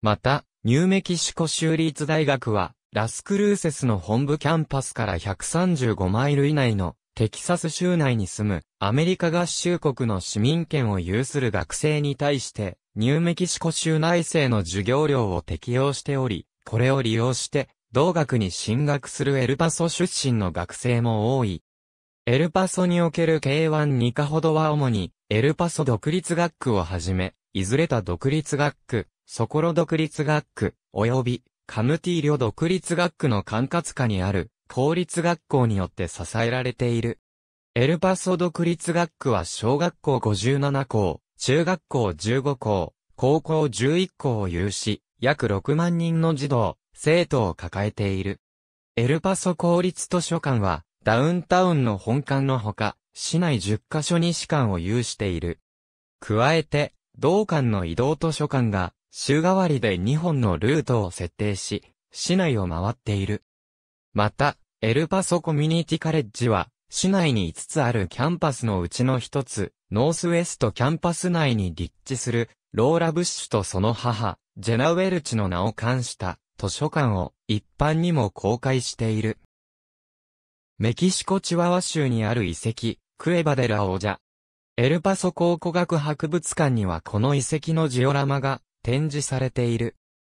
また、ニューメキシコ州立大学は、ラスクルーセスの本部キャンパスから135マイル以内のテキサス州内に住むアメリカ合衆国の市民権を有する学生に対してニューメキシコ州内生の授業料を適用しており、これを利用して、同学に進学するエルパソ出身の学生も多い。エルパソにおける K1 2課ほどは主に、エルパソ独立学区をはじめ、いずれた独立学区、ソコロ独立学区、及び、カムティーリョ独立学区の管轄下にある、公立学校によって支えられている。エルパソ独立学区は小学校57校、中学校15校、高校11校を有し、約6万人の児童、生徒を抱えている。エルパソ公立図書館は、ダウンタウンの本館のほか、市内10カ所に市館を有している。加えて、同館の移動図書館が、週替わりで2本のルートを設定し、市内を回っている。また、エルパソコミュニティカレッジは、市内に5つあるキャンパスのうちの1つ、ノースウェストキャンパス内に立地する、ローラ・ブッシュとその母、ジェナ・ウェルチの名を冠した図書館を一般にも公開している。メキシコチワワ州にある遺跡、クエバデラ王者。エルパソ考古学博物館にはこの遺跡のジオラマが展示されている。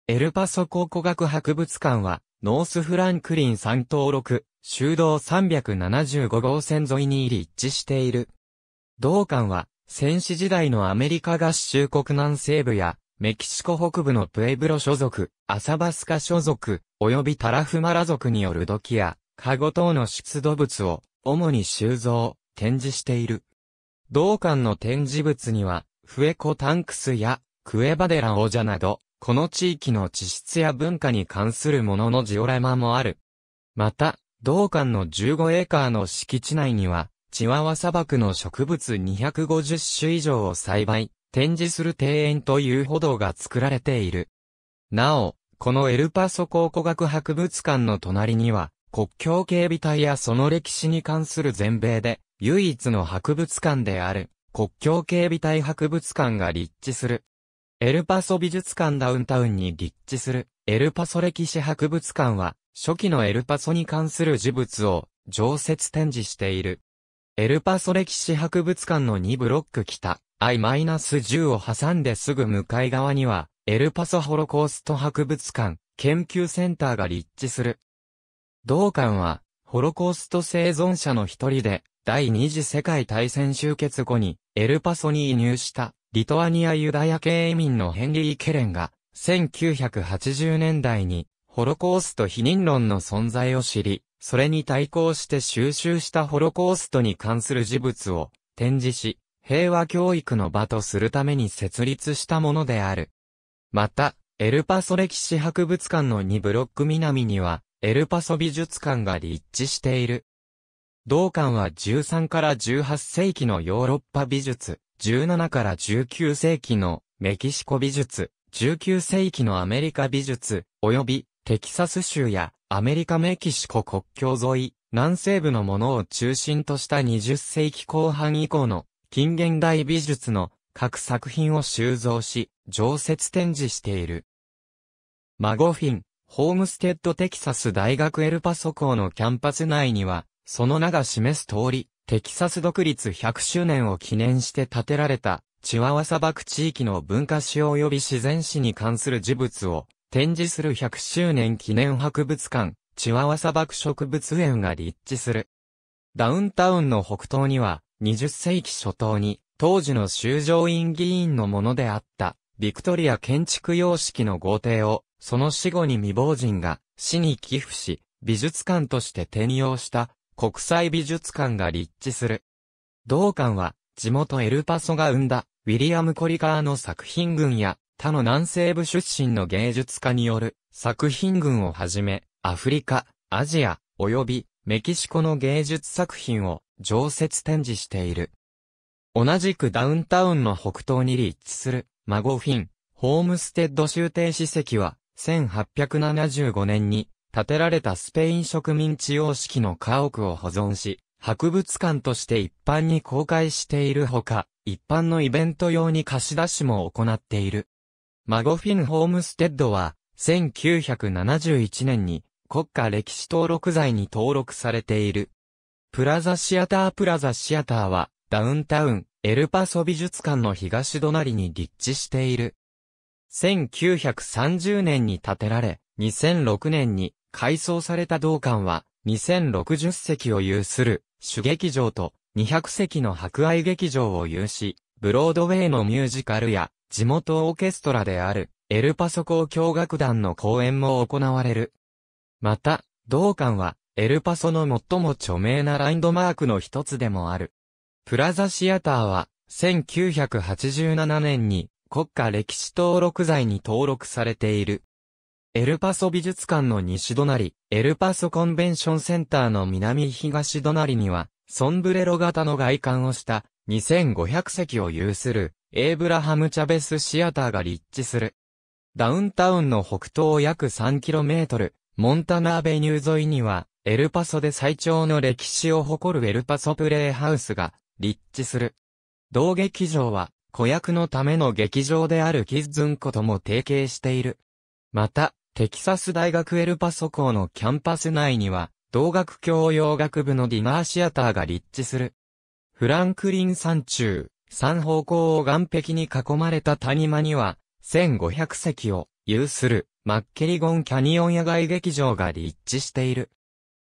エルパソ考古学博物館は、ノースフランクリン3等6、修道375号線沿いに立地している。同館は、戦士時代のアメリカ合衆国南西部や、メキシコ北部のプエブロ所属、アサバスカ所属、及びタラフマラ族による土器や、カゴ等の出土物を、主に収蔵、展示している。同館の展示物には、フエコタンクスや、クエバデラ王者など、この地域の地質や文化に関するもののジオラマもある。また、同館の15エーカーの敷地内には、チワワ砂漠の植物250種以上を栽培、展示する庭園という歩道が作られている。なお、このエルパソ考古学博物館の隣には、国境警備隊やその歴史に関する全米で、唯一の博物館である、国境警備隊博物館が立地する。エルパソ美術館ダウンタウンに立地する、エルパソ歴史博物館は、初期のエルパソに関する事物を、常設展示している。エルパソ歴史博物館の2ブロック北、I-10 を挟んですぐ向かい側には、エルパソホロコースト博物館、研究センターが立地する。同館は、ホロコースト生存者の一人で、第二次世界大戦終結後に、エルパソに移入した、リトアニアユダヤ系移民のヘンリー・ケレンが、1980年代に、ホロコースト否認論の存在を知り、それに対抗して収集したホロコーストに関する事物を展示し、平和教育の場とするために設立したものである。また、エルパソ歴史博物館の2ブロック南には、エルパソ美術館が立地している。同館は13から18世紀のヨーロッパ美術、17から19世紀のメキシコ美術、19世紀のアメリカ美術、及びテキサス州やアメリカメキシコ国境沿い、南西部のものを中心とした20世紀後半以降の近現代美術の各作品を収蔵し、常設展示している。マゴフィン、ホームステッドテキサス大学エルパソ校のキャンパス内には、その名が示す通り、テキサス独立100周年を記念して建てられた、チワワ砂漠地域の文化史及び自然史に関する事物を展示する100周年記念博物館、チワワ砂漠植物園が立地する。ダウンタウンの北東には、20世紀初頭に、当時の修上院議員のものであった、ビクトリア建築様式の豪邸を、その死後に未亡人が、死に寄付し、美術館として転用した、国際美術館が立地する。同館は、地元エルパソが生んだ、ウィリアム・コリカーの作品群や、他の南西部出身の芸術家による作品群をはじめ、アフリカ、アジア、及びメキシコの芸術作品を常設展示している。同じくダウンタウンの北東に立地するマゴフィン、ホームステッド集定史跡は1875年に建てられたスペイン植民地様式の家屋を保存し、博物館として一般に公開しているほか、一般のイベント用に貸し出しも行っている。マゴフィンホームステッドは、1971年に国家歴史登録財に登録されている。プラザシアタープラザシアターは、ダウンタウン、エルパソ美術館の東隣に立地している。1930年に建てられ、2006年に改装された道館は、2060席を有する主劇場と200席の博愛劇場を有し、ブロードウェイのミュージカルや地元オーケストラである、エルパソ交響楽団の公演も行われる。また、同館は、エルパソの最も著名なラインドマークの一つでもある。プラザシアターは、1987年に国家歴史登録財に登録されている。エルパソ美術館の西隣、エルパソコンベンションセンターの南東隣には、ソンブレロ型の外観をした2500席を有する、エイブラハム・チャベス・シアターが立地する。ダウンタウンの北東約 3km、モンタナーベニュー沿いには、エルパソで最長の歴史を誇るエルパソプレイハウスが立地する。同劇場は、子役のための劇場であるキッズンコとも提携している。また、テキサス大学エルパソ校のキャンパス内には、同学教養学部のディナーシアターが立地する。フランクリン山中、三方向を岸壁に囲まれた谷間には、1500席を有するマッケリゴンキャニオン野外劇場が立地している。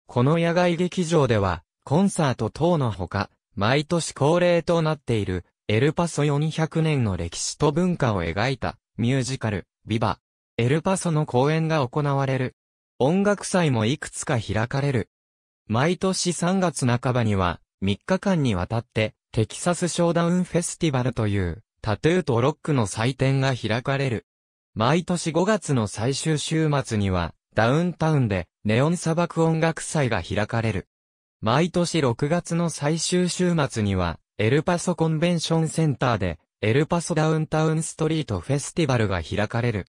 この野外劇場では、コンサート等のほか、毎年恒例となっている、エルパソ400年の歴史と文化を描いた、ミュージカル、ビバ、エルパソの公演が行われる。音楽祭もいくつか開かれる。毎年3月半ばには、3日間にわたって、テキサスショーダウンフェスティバルという、タトゥーとロックの祭典が開かれる。毎年5月の最終週末には、ダウンタウンで、ネオン砂漠音楽祭が開かれる。毎年6月の最終週末には、エルパソコンベンションセンターで、エルパソダウンタウンストリートフェスティバルが開かれる。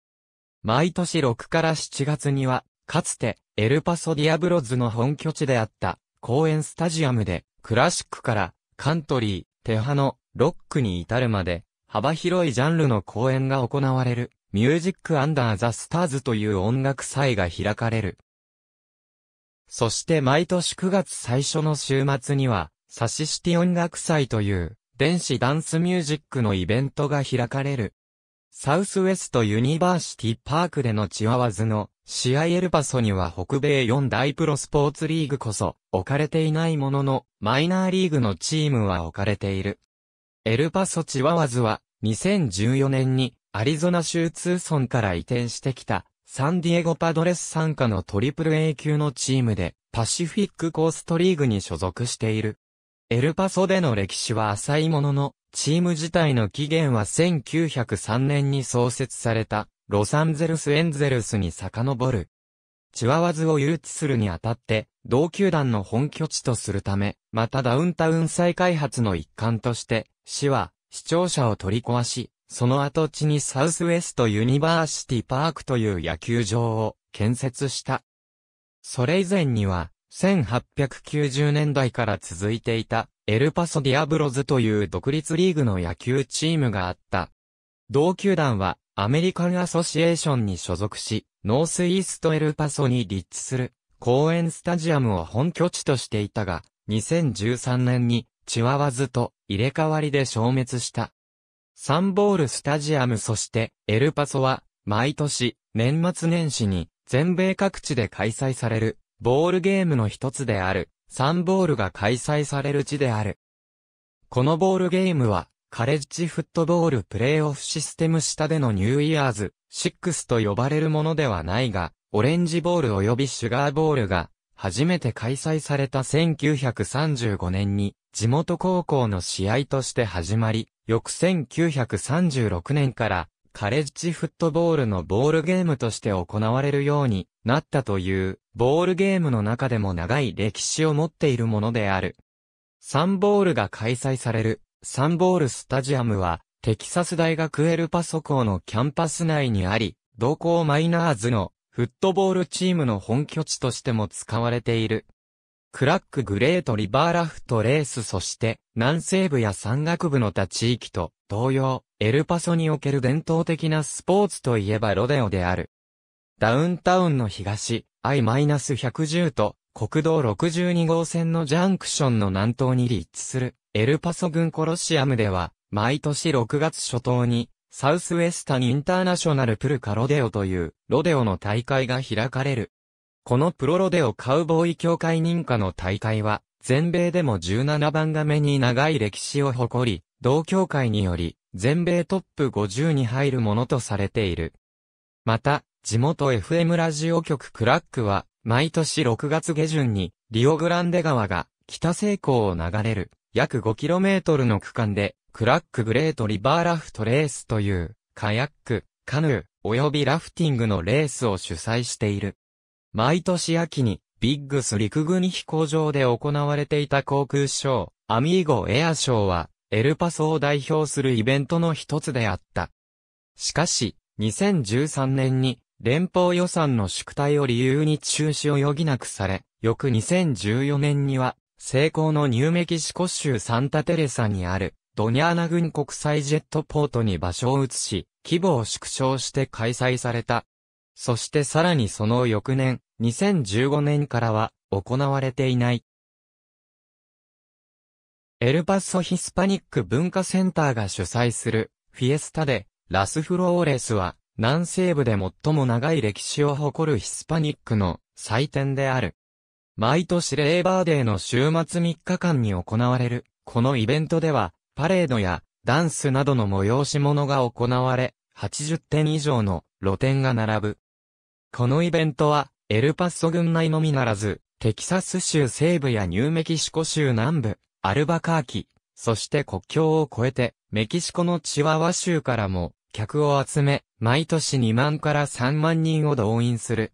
毎年6から7月には、かつて、エルパソディアブロズの本拠地であった、公園スタジアムで、クラシックからカントリー、テ派のロックに至るまで幅広いジャンルの公演が行われるミュージックアンダーザスターズという音楽祭が開かれる。そして毎年9月最初の週末にはサシシティ音楽祭という電子ダンスミュージックのイベントが開かれる。サウスウェストユニバーシティパークでのチワワズの試合エルパソには北米4大プロスポーツリーグこそ置かれていないもののマイナーリーグのチームは置かれている。エルパソチワワズは2014年にアリゾナ州ツーソンから移転してきたサンディエゴパドレス参加のトリプル A 級のチームでパシフィックコーストリーグに所属している。エルパソでの歴史は浅いものの、チーム自体の起源は1903年に創設された、ロサンゼルスエンゼルスに遡る。チワワズを誘致するにあたって、同球団の本拠地とするため、またダウンタウン再開発の一環として、市は、視聴者を取り壊し、その跡地にサウスウェストユニバーシティパークという野球場を建設した。それ以前には、1890年代から続いていた、エルパソディアブロズという独立リーグの野球チームがあった。同球団は、アメリカンアソシエーションに所属し、ノースイーストエルパソに立地する、公園スタジアムを本拠地としていたが、2013年に、チワワズと入れ替わりで消滅した。サンボールスタジアムそして、エルパソは、毎年、年末年始に、全米各地で開催される、ボールゲームの一つである、サンボールが開催される地である。このボールゲームは、カレッジフットボールプレイオフシステム下でのニューイヤーズ、6と呼ばれるものではないが、オレンジボール及びシュガーボールが、初めて開催された1935年に、地元高校の試合として始まり、翌1936年から、カレッジフットボールのボールゲームとして行われるようになったという、ボールゲームの中でも長い歴史を持っているものである。サンボールが開催される、サンボールスタジアムは、テキサス大学エルパソ校のキャンパス内にあり、同校マイナーズのフットボールチームの本拠地としても使われている。クラックグレートリバーラフトレースそして南西部や山岳部の他地域と同様、エルパソにおける伝統的なスポーツといえばロデオである。ダウンタウンの東、I-110 と国道62号線のジャンクションの南東に立地するエルパソ郡コロシアムでは、毎年6月初頭に、サウスウェスタンインターナショナルプルカロデオという、ロデオの大会が開かれる。このプロロデオカウボーイ協会認可の大会は、全米でも17番が目に長い歴史を誇り、同協会により、全米トップ50に入るものとされている。また、地元 FM ラジオ局クラックは、毎年6月下旬に、リオグランデ川が、北西港を流れる、約 5km の区間で、クラックグレートリバーラフトレースという、カヤック、カヌー、及びラフティングのレースを主催している。毎年秋に、ビッグス陸軍飛行場で行われていた航空ショー、アミーゴエアショーは、エルパソを代表するイベントの一つであった。しかし、2013年に連邦予算の縮退を理由に中止を余儀なくされ、翌2014年には、成功のニューメキシコ州サンタテレサにある、ドニャーナ軍国際ジェットポートに場所を移し、規模を縮小して開催された。そしてさらにその翌年、2015年からは、行われていない、エルパッソヒスパニック文化センターが主催するフィエスタでラスフローレスは南西部で最も長い歴史を誇るヒスパニックの祭典である。毎年レーバーデーの週末3日間に行われる、このイベントでは、パレードやダンスなどの催し物が行われ、80点以上の露店が並ぶ。このイベントは、エルパッソ郡内のみならず、テキサス州西部やニューメキシコ州南部、アルバカーキ、そして国境を越えて、メキシコのチワワ州からも、客を集め、毎年2万から3万人を動員する。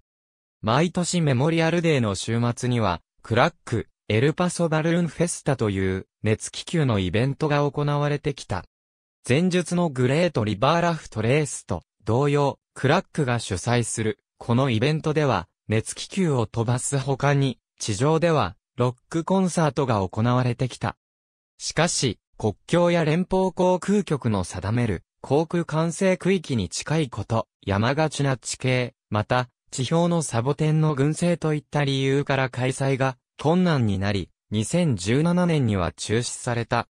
毎年メモリアルデーの週末には、クラック、エルパソバルーンフェスタという熱気球のイベントが行われてきた。前述のグレートリバーラフトレースと同様、クラックが主催するこのイベントでは熱気球を飛ばす他に地上ではロックコンサートが行われてきた。しかし、国境や連邦航空局の定める航空管制区域に近いこと、山がちな地形、また、地表のサボテンの群生といった理由から開催が困難になり、2017年には中止された。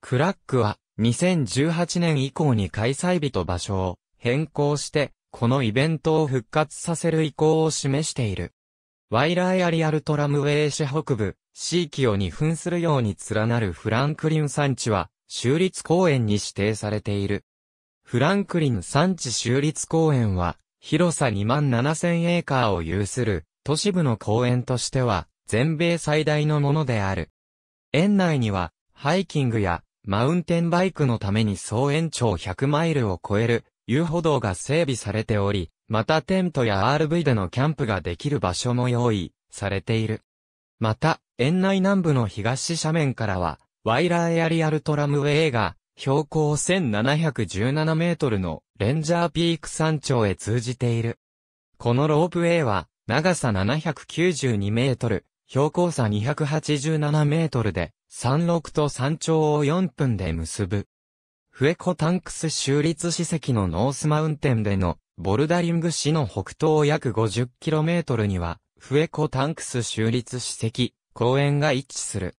クラックは2018年以降に開催日と場所を変更して、このイベントを復活させる意向を示している。ワイラーアリアルトラムウェイ市北部、地域を二分するように連なるフランクリン山地は、州立公園に指定されている。フランクリン山地州立公園は、広さ2万7千エーカーを有する、都市部の公園としては、全米最大のものである。園内には、ハイキングや、マウンテンバイクのために総延長100マイルを超える、遊歩道が整備されており、またテントや RV でのキャンプができる場所も用意されている。また、園内南部の東斜面からは、ワイラーエアリアルトラムウェイが、標高1717メートルのレンジャーピーク山頂へ通じている。このロープウェイは、長さ792メートル、標高差287メートルで、山麓と山頂を4分で結ぶ。フエコタンクス州立史跡のノースマウンテンでのボルダリング市の北東約 50km にはフエコタンクス州立史跡公園が一致する。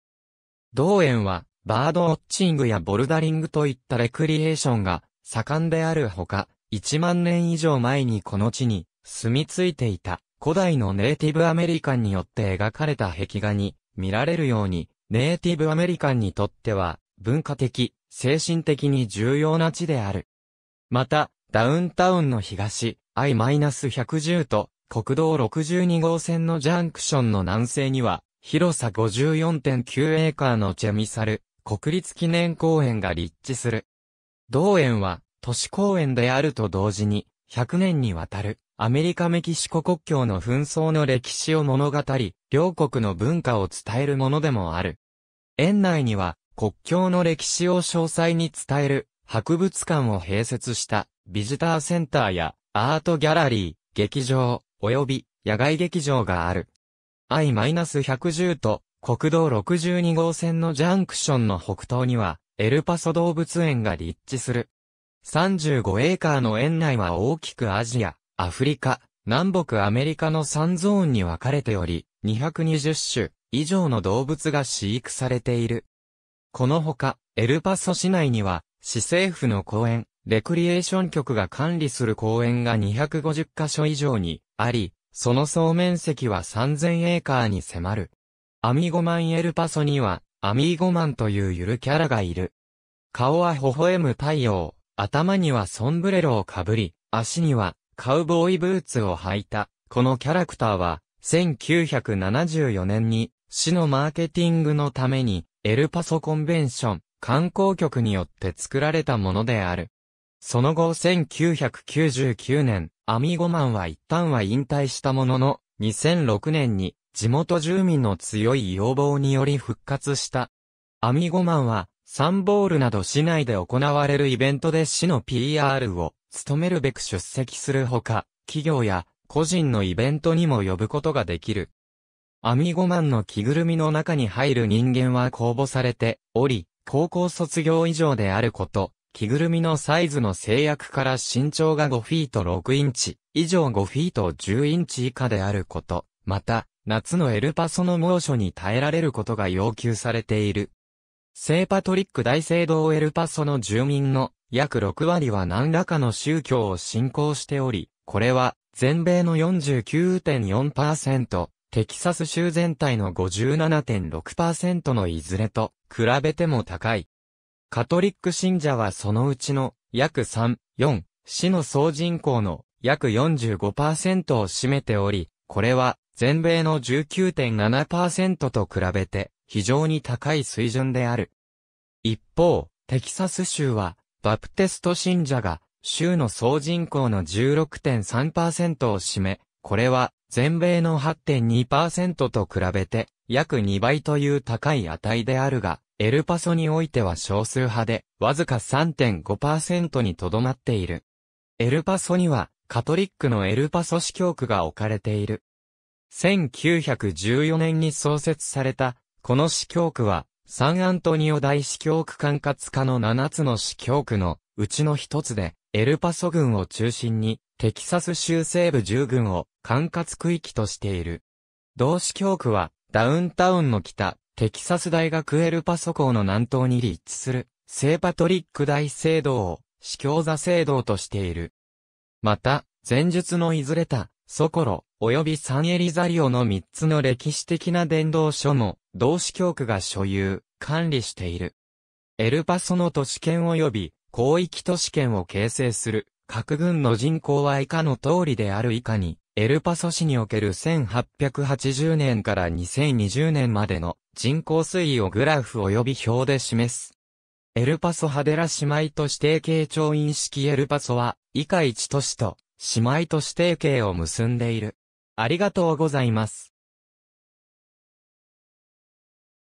同園はバードウォッチングやボルダリングといったレクリエーションが盛んであるほか、1万年以上前にこの地に住み着いていた古代のネイティブアメリカンによって描かれた壁画に見られるように、ネイティブアメリカンにとっては文化的、精神的に重要な地である。また、ダウンタウンの東、I-110 と国道62号線のジャンクションの南西には、広さ54.9エーカーのチェミサル、国立記念公園が立地する。同園は、都市公園であると同時に、100年にわたる、アメリカメキシコ国境の紛争の歴史を物語り、両国の文化を伝えるものでもある。園内には、国境の歴史を詳細に伝える博物館を併設したビジターセンターやアートギャラリー、劇場、及び野外劇場がある。I-110 と国道62号線のジャンクションの北東にはエルパソ動物園が立地する。35エーカーの園内は大きくアジア、アフリカ、南北アメリカの3ゾーンに分かれており、220種以上の動物が飼育されている。このほか、エルパソ市内には、市政府の公園、レクリエーション局が管理する公園が250カ所以上にあり、その総面積は3000エーカーに迫る。アミゴマンエルパソには、アミーゴマンというゆるキャラがいる。顔は微笑む太陽、頭にはソンブレロをかぶり、足にはカウボーイブーツを履いた。このキャラクターは、1974年に市のマーケティングのためにエルパソコンベンション観光局によって作られたものである。その後1999年、アミゴマンは一旦は引退したものの、2006年に地元住民の強い要望により復活した。アミゴマンは、サンボールなど市内で行われるイベントで市の PR を務めるべく出席するほか、企業や個人のイベントにも呼ぶことができる。アミゴマンの着ぐるみの中に入る人間は公募されており、高校卒業以上であること、着ぐるみのサイズの制約から身長が5フィート6インチ、以上5フィート10インチ以下であること、また、夏のエルパソの猛暑に耐えられることが要求されている。聖パトリック大聖堂エルパソの住民の約6割は何らかの宗教を信仰しており、これは全米の49.4%、テキサス州全体の57.6%のいずれと比べても高い。カトリック信者はそのうちの約3、4、市の総人口の約45%を占めており、これは全米の19.7%と比べて非常に高い水準である。一方、テキサス州はバプテスト信者が州の総人口の16.3%を占め、これは全米の8.2%と比べて約2倍という高い値であるが、エルパソにおいては少数派で、わずか3.5%にとどまっている。エルパソには、カトリックのエルパソ市教区が置かれている。1914年に創設された、この市教区は、サンアントニオ大市教区管轄下の7つの市教区のうちの一つで、エルパソ軍を中心にテキサス州西部従軍を管轄区域としている。同市教区は、ダウンタウンの北、テキサス大学エルパソ港の南東に立地する、聖パトリック大聖堂を、司教座聖堂としている。また、前述のいずれた、ソコロ、及びサンエリザリオの3つの歴史的な伝道書も、同市教区が所有、管理している。エルパソの都市圏及び、広域都市圏を形成する、各軍の人口は以下の通りである以下に、エルパソ市における1880年から2020年までの人口推移をグラフ及び表で示す。エルパソ派寺姉妹都市定型調印式エルパソは以下1都市と姉妹都市定型を結んでいる。ありがとうございます。